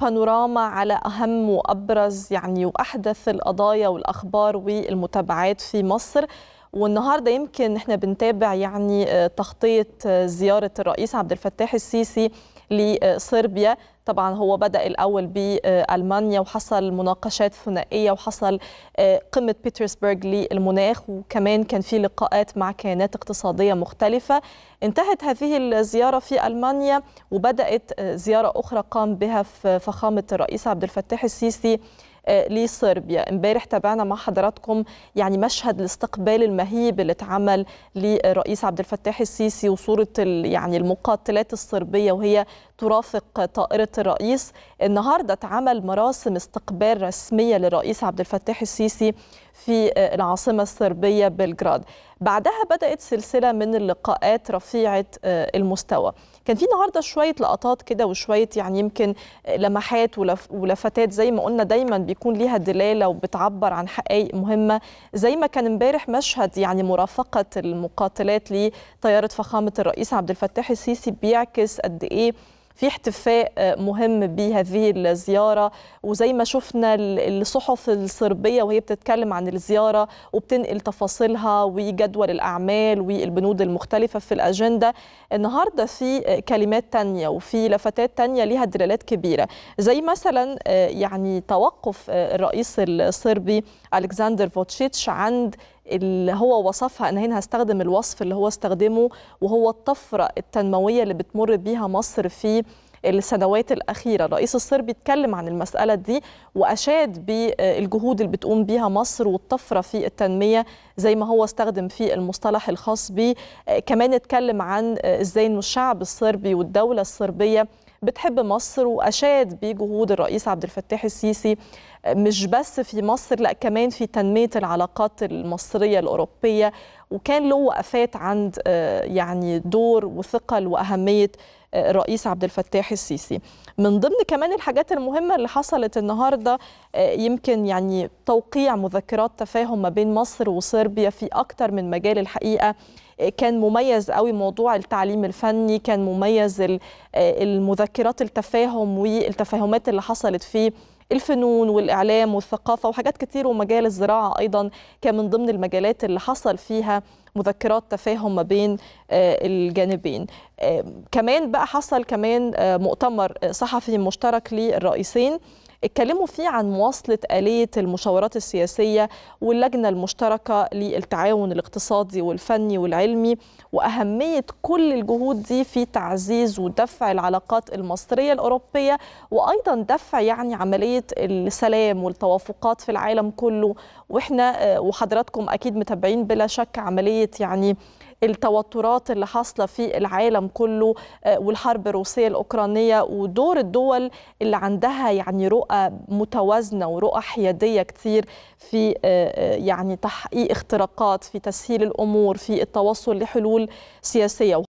بانوراما على أهم وأبرز يعني وأحدث القضايا والأخبار والمتابعات في مصر والنهارده يمكن احنا بنتابع يعني آه، تخطيط آه، زياره الرئيس عبد الفتاح السيسي لصربيا طبعا هو بدأ الأول بألمانيا وحصل مناقشات ثنائية وحصل آه، قمة بيترسبرغ للمناخ وكمان كان في لقاءات مع كيانات اقتصادية مختلفة انتهت هذه الزيارة في ألمانيا وبدأت آه، زيارة أخرى قام بها فخامة الرئيس عبد الفتاح السيسي آه، لصربيا امبارح تابعنا مع حضراتكم يعني مشهد الاستقبال المهيب اللي اتعمل للرئيس عبد الفتاح السيسي وصوره يعني المقاتلات الصربيه وهي ترافق طائرة الرئيس النهاردة اتعمل مراسم استقبال رسمية للرئيس عبد الفتاح السيسي في العاصمة الصربية بلغراد بعدها بدأت سلسلة من اللقاءات رفيعة آه، المستوى كان في النهاردة شوية لقطات كده وشوية يعني يمكن لمحات ولفتات زي ما قلنا دايما بيكون ليها دلالة وبتعبر عن حقائق مهمة زي ما كان امبارح مشهد يعني مرافقة المقاتلات لطيارة فخامة الرئيس عبد الفتاح السيسي بيعكس قد إيه في احتفاء آه، مهم بهذه الزيارة وزي ما شفنا الصحف الصربية وهي بتتكلم عن الزيارة وبتنقل تفاصيلها وجدول الأعمال والبنود المختلفة في الأجندة النهاردة في آه، كلمات تانية وفي لفتات تانية ليها دلالات كبيرة زي مثلا آه، يعني توقف الرئيس الصربي ألكسندر فوتشيتش عند اللي هو وصفها انا هنا هستخدم الوصف اللي هو استخدمه وهو الطفره التنمويه اللي بتمر بيها مصر في السنوات الأخيرة الرئيس الصربي اتكلم عن المسألة دي وأشاد بالجهود اللي بتقوم بيها مصر والطفرة في التنمية زي ما هو استخدم في المصطلح الخاص بيه كمان اتكلم عن ازاي انه الشعب الصربي والدولة الصربية بتحب مصر وأشاد بجهود الرئيس عبد الفتاح السيسي مش بس في مصر لا كمان في تنمية العلاقات المصرية الأوروبية وكان له وقفات عند آه، يعني دور وثقل وأهمية آه، الرئيس عبد الفتاح السيسي من ضمن كمان الحاجات المهمة اللي حصلت النهاردة آه، يمكن يعني توقيع مذكرات تفاهم ما بين مصر وصربيا في أكتر من مجال الحقيقة كان مميز قوي موضوع التعليم الفني كان مميز المذكرات مذكرات التفاهم والتفاهمات اللي حصلت في الفنون والإعلام والثقافة وحاجات كتير ومجال الزراعة أيضا كان من ضمن المجالات اللي حصل فيها مذكرات تفاهم ما بين آه، الجانبين آه، كمان بقى حصل كمان آه، مؤتمر صحفي مشترك للرئيسين اتكلموا فيه عن مواصلة آلية المشاورات السياسية واللجنة المشتركة للتعاون الاقتصادي والفني والعلمي وأهمية كل الجهود دي في تعزيز ودفع العلاقات المصرية الأوروبية وأيضا دفع يعني عملية السلام والتوافقات في العالم كله وإحنا آه، وحضراتكم أكيد متابعين بلا شك عملية يعني التوترات اللي حاصله في العالم كله آه، والحرب الروسيه الاوكرانيه ودور الدول اللي عندها يعني رؤى رؤى متوازنه ورؤى حياديه كثير في آه، آه، يعني تحقيق اختراقات في تسهيل الامور في التوصل لحلول سياسيه